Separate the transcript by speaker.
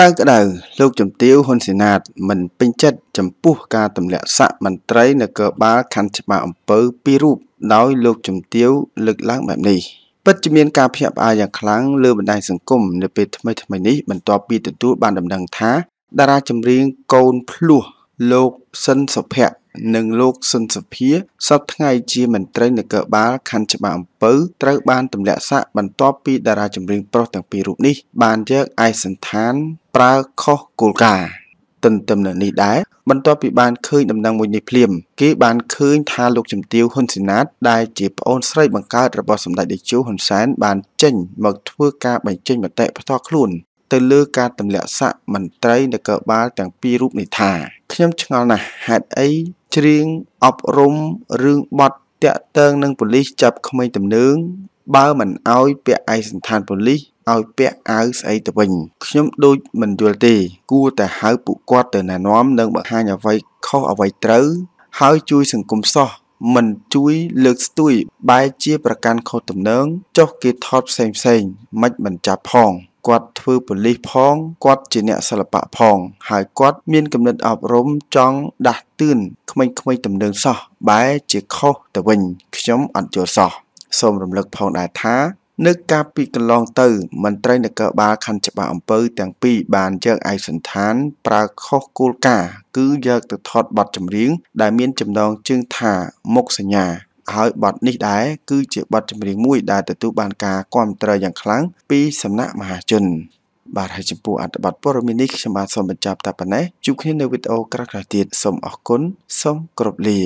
Speaker 1: ក្តៅក្តៅលោកជំទាវហ៊ុនសេណាត មិនពេញចិត្តចំពោះការទម្លាក់សាក់មន្ត្រីនគរបាលខណ្ឌច្បារអំពើពីររូបដោយលោកជំទាវលើកឡើងបែបនេះពិតជាមានការភ្ញាក់ផ្អើលយ៉ាងខ្លាំងលើបណ្ដាញសង្គមនៅពេលថ្មីថ្មីនេះបន្ទាប់ពីទទួល បានដំណឹងថា តារាចម្រៀងកូនភ្លោះលោកសិនសុភ័ក្រនិងលោកស៊ុនសុភាសពថ្ងៃជាមន្ត្រីនគរបាលខណ្ឌច្បារអំពៅត្រូវបានទម្លាក់សាកបន្ទាប់ពីតារាចម្រៀងប្រុសទាំងពីររូបនេះ បានយកឯកសណ្ឋាន ប្រើខុសគោលការណ៍ទន្ទឹមនឹងនេះដែរបន្ទាប់ពីបានឃើញដំណឹងមួយនេះភ្លាមគេបានឃើញថាលោកជំទាវហ៊ុនសេណាតដែលជាប្អូនស្រីបង្កើតរបស់សម្ដេចតេជោហ៊ុនសែនបានចេញមកធ្វើការបញ្ចេញមតិផ្ទាល់ខ្លួនទៅលើការទម្លាក់សាក់មន្ត្រីនគរបាលទាំងពីររូបនេះថាខ្ញុំឆ្ងល់ណាស់ហេតុអីជ្រៀងអប់រំរឿងបត់តាក់ទងនឹងប៉ូលីសចាប់ក្មេងទំនើង បើមិនអោយពាក់ឯកសណ្ឋានប៉ូលីសឲ្យពាក់អាវស្អីទៅវិញខ្ញុំដូចមិនយល់ទេគួរតែហៅពួកគាត់ទៅណែនាំនិងបង្ហាញអ្វីខុសអ្វីត្រូវហើយជួយសង្គមសោះមិនជួយលើកស្ទួយបែជាប្រកាន់ខុសទំនើងចុះគេថតផ្សេងផ្សេងមិនមិនចាប់ផងគាត់ធ្វើប៉ូលីសផងគាត់ជាអ្នកសិល្បៈផង ហើយគាត់មានគំនិតអប់រំចង់ដាស់តឿនក្មេងៗទំនើងសោះបែរជាខុសទៅវិញខ្ញុំអត់យល់សោះសូមរំលឹកផងដែរថា នៅកាលពីកន្លងទៅមន្ត្រីនគរបាលខណ្ឌច្បារអំពើទាំងពីរបានយកឯកសន្តាន ប្រើខុសគោលការណ៍គឺយកទៅថតប័ណ្ណចម្រៀង ដែលមានចំណងជើងថាមុខសញ្ញាហើយបទនេះដែរគឺជាបទចម្រៀងមួយដែលទទួលបានការគាំទ្រយ៉ាងខ្លាំងពីសំណាក់មហាជន បាទហើយចំពោះអត្ថបទព័ត៌មាននេះខ្ញុំបាទសូមបញ្ចប់តែប៉ុណ្ណេះជួបគ្នានៅវីដេអូក្រោយៗទៀតសូមអរគុណសូមគោរពលា